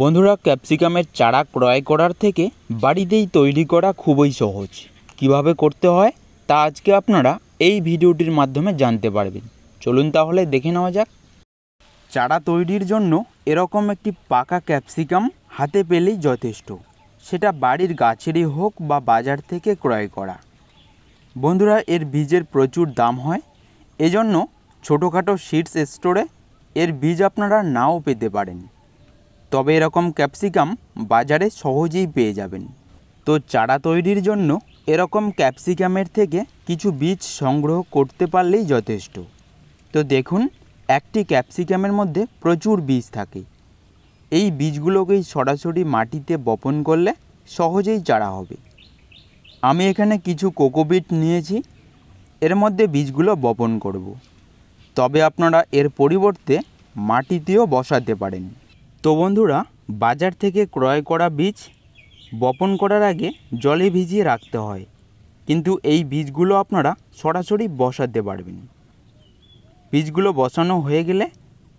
বন্ধুরা ক্যাপসিকামের চারা ক্রয় করার থেকে বাড়িতেই তৈরি করা খুবই সহজ কিভাবে করতে হয় তা আজকে আপনারা এই ভিডিওটির মাধ্যমে জানতে পারবেন চলুন তাহলে দেখে নেওয়া যাক চারা তৈরির জন্য এরকম একটি পাকা ক্যাপসিকাম হাতে পেলেই যথেষ্ট সেটা বাড়ির গাছেরই হোক বা বাজার থেকে ক্রয় করা বন্ধুরা এর বীজের প্রচুর দাম হয় এজন্য ছোটোখাটো সিডস স্টোরে এর বীজ আপনারা নাও পেতে পারেন তবে এরকম ক্যাপসিকাম বাজারে সহজেই পেয়ে যাবেন তো চারা তৈরির জন্য এরকম ক্যাপসিকামের থেকে কিছু বীজ সংগ্রহ করতে পারলেই যথেষ্ট তো দেখুন একটি ক্যাপসিকামের মধ্যে প্রচুর বীজ থাকে এই বীজগুলোকেই সরাসরি মাটিতে বপন করলে সহজেই চারা হবে আমি এখানে কিছু কোকোবিট নিয়েছি এর মধ্যে বীজগুলো বপন করব। তবে আপনারা এর পরিবর্তে মাটিতেও বসাতে পারেন তো বন্ধুরা বাজার থেকে ক্রয় করা বীজ বপন করার আগে জলে ভিজিয়ে রাখতে হয় কিন্তু এই বীজগুলো আপনারা সরাসরি বসাতে পারবেন বীজগুলো বসানো হয়ে গেলে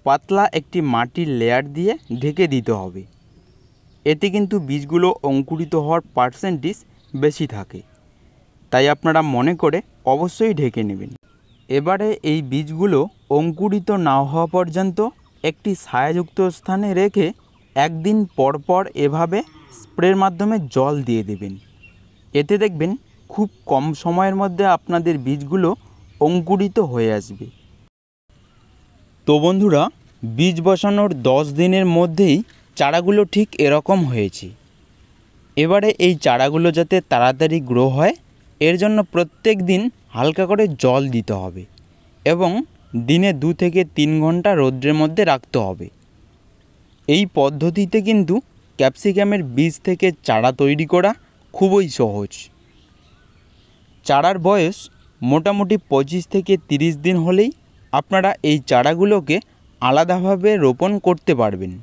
পাতলা একটি মাটির লেয়ার দিয়ে ঢেকে দিতে হবে এতে কিন্তু বীজগুলো অঙ্কুরিত হওয়ার পার্সেন্টেজ বেশি থাকে তাই আপনারা মনে করে অবশ্যই ঢেকে নেবেন এবারে এই বীজগুলো অঙ্কুরিত না হওয়া পর্যন্ত একটি ছায়াযুক্ত স্থানে রেখে একদিন পরপর এভাবে স্প্রের মাধ্যমে জল দিয়ে দেবেন এতে দেখবেন খুব কম সময়ের মধ্যে আপনাদের বীজগুলো অঙ্কুরিত হয়ে আসবে তো বন্ধুরা বীজ বসানোর দশ দিনের মধ্যেই চারাগুলো ঠিক এরকম হয়েছে এবারে এই চারাগুলো যাতে তাড়াতাড়ি গ্রো হয় এর জন্য প্রত্যেক দিন হালকা করে জল দিতে হবে এবং দিনে দু থেকে তিন ঘন্টা রৌদ্রের মধ্যে রাখতে হবে এই পদ্ধতিতে কিন্তু ক্যাপসিকামের বীজ থেকে চারা তৈরি করা খুবই সহজ চারার বয়স মোটামুটি পঁচিশ থেকে তিরিশ দিন হলেই আপনারা এই চারাগুলোকে আলাদাভাবে রোপণ করতে পারবেন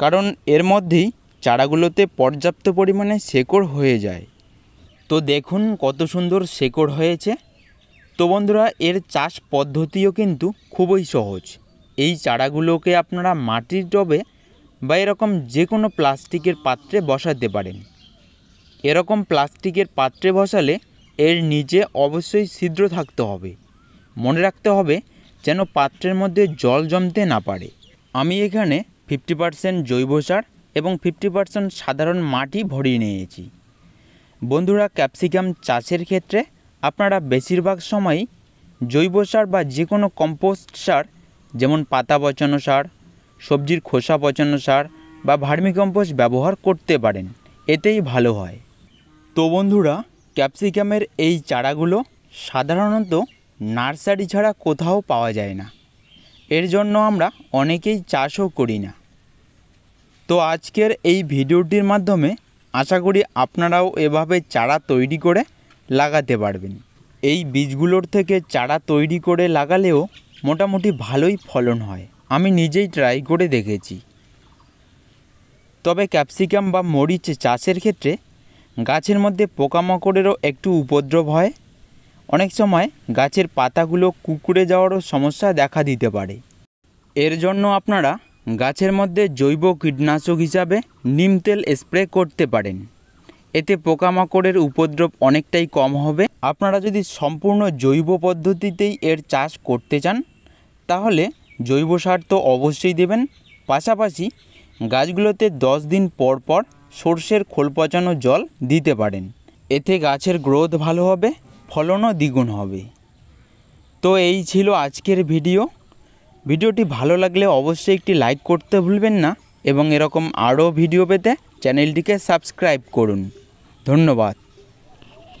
কারণ এর মধ্যেই চারাগুলোতে পর্যাপ্ত পরিমাণে শেকড় হয়ে যায় তো দেখুন কত সুন্দর শেকড় হয়েছে তো বন্ধুরা এর চাষ পদ্ধতিও কিন্তু খুবই সহজ এই চারাগুলোকে আপনারা মাটির টবে বা এরকম যে কোনো প্লাস্টিকের পাত্রে বসাতে পারেন এরকম প্লাস্টিকের পাত্রে বসালে এর নিচে অবশ্যই ছিদ্র থাকতে হবে মনে রাখতে হবে যেন পাত্রের মধ্যে জল জমতে না পারে আমি এখানে ফিফটি পারসেন্ট জৈব সার এবং ফিফটি পারসেন্ট সাধারণ মাটি ভরিয়ে নিয়েছি বন্ধুরা ক্যাপসিকাম চাষের ক্ষেত্রে আপনারা বেশিরভাগ সময় জৈব সার বা যে কোনো কম্পোস্ট সার যেমন পাতা পচানো সার সবজির খোসা পচানো সার বা ভার্মিকম্পোস্ট ব্যবহার করতে পারেন এতেই ভালো হয় তো বন্ধুরা ক্যাপসিকামের এই চারাগুলো সাধারণত নার্সারি ছাড়া কোথাও পাওয়া যায় না এর জন্য আমরা অনেকেই চাষও করি না তো আজকের এই ভিডিওটির মাধ্যমে আশা করি আপনারাও এভাবে চারা তৈরি করে লাগাতে পারবেন এই বীজগুলোর থেকে চারা তৈরি করে লাগালেও মোটামুটি ভালোই ফলন হয় আমি নিজেই ট্রাই করে দেখেছি তবে ক্যাপসিকাম বা মরিচ চাষের ক্ষেত্রে গাছের মধ্যে পোকামাকড়েরও একটু উপদ্রব হয় অনেক সময় গাছের পাতাগুলো কুকুরে যাওয়ারও সমস্যা দেখা দিতে পারে এর জন্য আপনারা গাছের মধ্যে জৈব কীটনাশক হিসাবে নিম তেল স্প্রে করতে পারেন এতে পোকামাকড়ের উপদ্রব অনেকটাই কম হবে আপনারা যদি সম্পূর্ণ জৈব পদ্ধতিতেই এর চাষ করতে চান তাহলে জৈব সার তো অবশ্যই দেবেন পাশাপাশি গাছগুলোতে দশ দিন পর পর সর্ষের খোল পচানো জল দিতে পারেন এতে গাছের গ্রোথ ভালো হবে ফলনও দ্বিগুণ হবে তো এই ছিল আজকের ভিডিও ভিডিওটি ভালো লাগলে অবশ্যই একটি লাইক করতে ভুলবেন না এবং এরকম আরও ভিডিও পেতে চ্যানেলটিকে সাবস্ক্রাইব করুন ধন্যবাদ